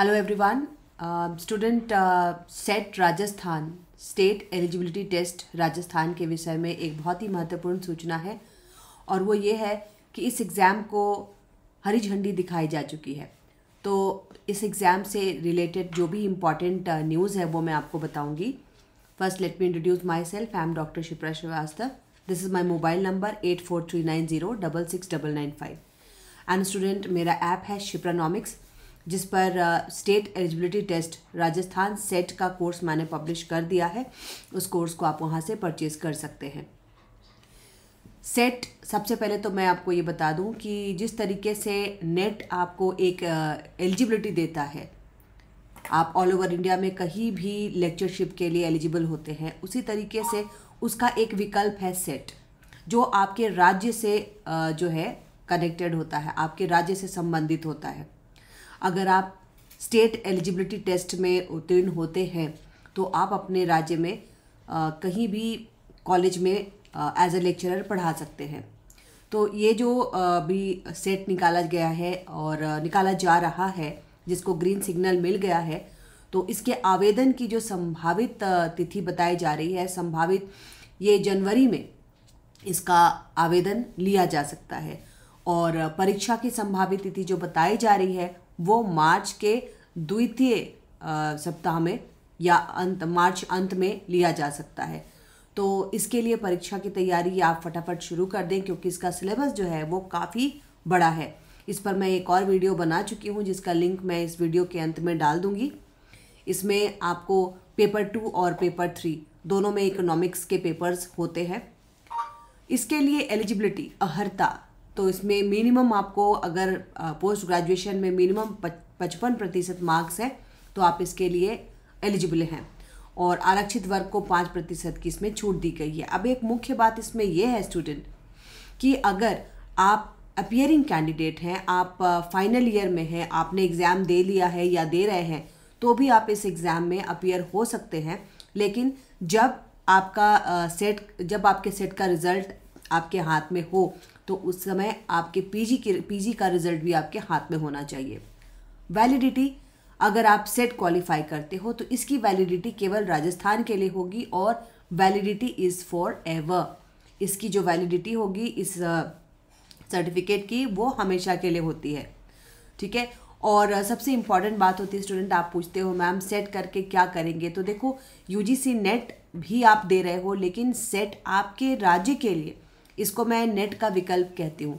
hello everyone student set Rajasthan state eligibility test Rajasthan के विषय में एक बहुत ही महत्वपूर्ण सूचना है और वो ये है कि इस एग्ज़ाम को हरी झंडी दिखाई जा चुकी है तो इस एग्ज़ाम से रिलेटेड जो भी इम्पॉर्टेंट न्यूज़ uh, है वो मैं आपको बताऊंगी first let me introduce myself I am doctor Shipra Srivastava this is my mobile number eight four three nine zero double six double nine five and student मेरा app है शिप्रानॉमिक्स जिस पर state eligibility test Rajasthan set का course मैंने publish कर दिया है उस कोर्स को आप वहाँ से परचेज कर सकते हैं सेट सबसे पहले तो मैं आपको ये बता दूं कि जिस तरीके से नेट आपको एक एलिजिबिलिटी देता है आप ऑल ओवर इंडिया में कहीं भी लेक्चरशिप के लिए एलिजिबल होते हैं उसी तरीके से उसका एक विकल्प है सेट जो आपके राज्य से जो है कनेक्टेड होता है आपके राज्य से संबंधित होता है अगर आप स्टेट एलिजिबिलिटी टेस्ट में उत्तीर्ण होते हैं तो आप अपने राज्य में आ, कहीं भी कॉलेज में एज ए लेक्चरर पढ़ा सकते हैं तो ये जो अभी सेट निकाला गया है और निकाला जा रहा है जिसको ग्रीन सिग्नल मिल गया है तो इसके आवेदन की जो संभावित तिथि बताई जा रही है संभावित ये जनवरी में इसका आवेदन लिया जा सकता है और परीक्षा की संभावित तिथि जो बताई जा रही है वो मार्च के द्वितीय सप्ताह में या अंत मार्च अंत में लिया जा सकता है तो इसके लिए परीक्षा की तैयारी आप फटाफट शुरू कर दें क्योंकि इसका सिलेबस जो है वो काफ़ी बड़ा है इस पर मैं एक और वीडियो बना चुकी हूँ जिसका लिंक मैं इस वीडियो के अंत में डाल दूँगी इसमें आपको पेपर टू और पेपर थ्री दोनों में इकोनॉमिक्स के पेपर्स होते हैं इसके लिए एलिजिबिलिटी अहर्ता तो इसमें मिनिमम आपको अगर पोस्ट ग्रेजुएशन में मिनिमम पचपन प्रतिशत मार्क्स है तो आप इसके लिए एलिजिबल हैं और आरक्षित वर्ग को पाँच प्रतिशत की इसमें छूट दी गई है अब एक मुख्य बात इसमें यह है स्टूडेंट कि अगर आप अपियरिंग कैंडिडेट हैं आप फाइनल ईयर में हैं आपने एग्ज़ाम दे लिया है या दे रहे हैं तो भी आप इस एग्ज़ाम में अपियर हो सकते हैं लेकिन जब आपका सेट जब आपके सेट का रिज़ल्ट आपके हाथ में हो तो उस समय आपके पीजी के पीजी का रिजल्ट भी आपके हाथ में होना चाहिए वैलिडिटी अगर आप सेट क्वालिफाई करते हो तो इसकी वैलिडिटी केवल राजस्थान के लिए होगी और वैलिडिटी इज़ फॉर एवर इसकी जो वैलिडिटी होगी इस सर्टिफिकेट की वो हमेशा के लिए होती है ठीक है और सबसे इम्पॉर्टेंट बात होती है स्टूडेंट आप पूछते हो मैम सेट करके क्या करेंगे तो देखो यूजीसी नेट भी आप दे रहे हो लेकिन सेट आपके राज्य के लिए इसको मैं नेट का विकल्प कहती हूँ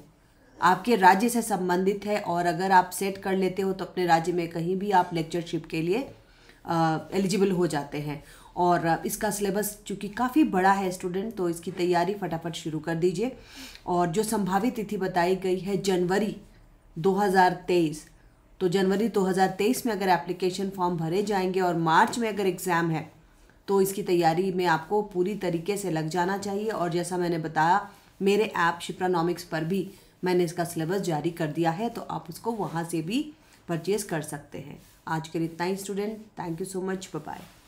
आपके राज्य से संबंधित है और अगर आप सेट कर लेते हो तो अपने राज्य में कहीं भी आप लेक्चरशिप के लिए एलिजिबल हो जाते हैं और इसका सिलेबस चूँकि काफ़ी बड़ा है स्टूडेंट तो इसकी तैयारी फटाफट शुरू कर दीजिए और जो संभावित तिथि बताई गई है जनवरी 2023 तो जनवरी 2023 में अगर एप्लीकेशन फॉर्म भरे जाएंगे और मार्च में अगर एग्ज़ाम है तो इसकी तैयारी में आपको पूरी तरीके से लग जाना चाहिए और जैसा मैंने बताया मेरे ऐप शिप्रानॉमिक्स पर भी मैंने इसका सिलेबस जारी कर दिया है तो आप उसको वहाँ से भी परचेज़ कर सकते हैं आज के लिए इतना ही student thank you so much bye